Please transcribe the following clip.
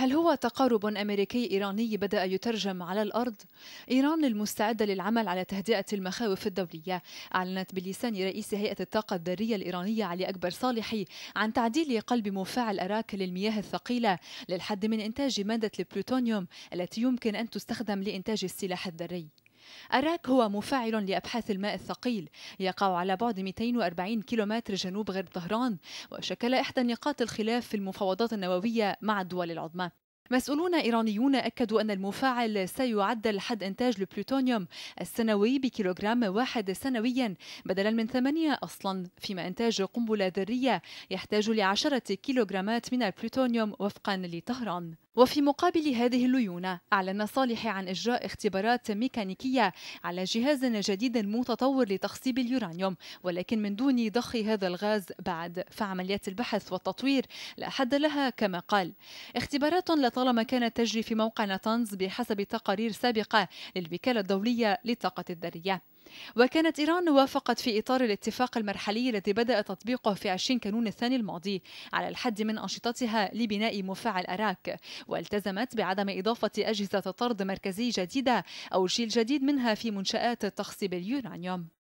هل هو تقارب أمريكي إيراني بدأ يترجم على الأرض؟ إيران المستعدة للعمل على تهدئة المخاوف الدولية أعلنت بلسان رئيس هيئة الطاقة الذرية الإيرانية علي أكبر صالحي عن تعديل قلب مفاعل أراكل للمياه الثقيلة للحد من إنتاج مادة البلوتونيوم التي يمكن أن تستخدم لإنتاج السلاح الذري أراك هو مفاعل لأبحاث الماء الثقيل يقع على بعد 240 كيلومتر جنوب غرب طهران وشكل إحدى نقاط الخلاف في المفاوضات النووية مع الدول العظمى مسؤولون إيرانيون أكدوا أن المفاعل سيعدل حد إنتاج البلوتونيوم السنوي بكيلوغرام واحد سنويا بدلا من ثمانية أصلا فيما إنتاج قنبلة ذرية يحتاج لعشرة كيلوغرامات من البلوتونيوم وفقا لطهران وفي مقابل هذه الليونة أعلن صالح عن إجراء اختبارات ميكانيكية على جهاز جديد متطور لتخصيب اليورانيوم ولكن من دون ضخ هذا الغاز بعد فعمليات البحث والتطوير لا حد لها كما قال اختبارات لطالما كانت تجري في موقع نتانز بحسب تقارير سابقة للوكالة الدولية للطاقة الذرية وكانت إيران وافقت في إطار الاتفاق المرحلي الذي بدأ تطبيقه في 20 كانون الثاني الماضي على الحد من أنشطتها لبناء مفاعل أراك والتزمت بعدم إضافة أجهزة طرد مركزي جديدة أو جيل جديد منها في منشآت تخصيب اليورانيوم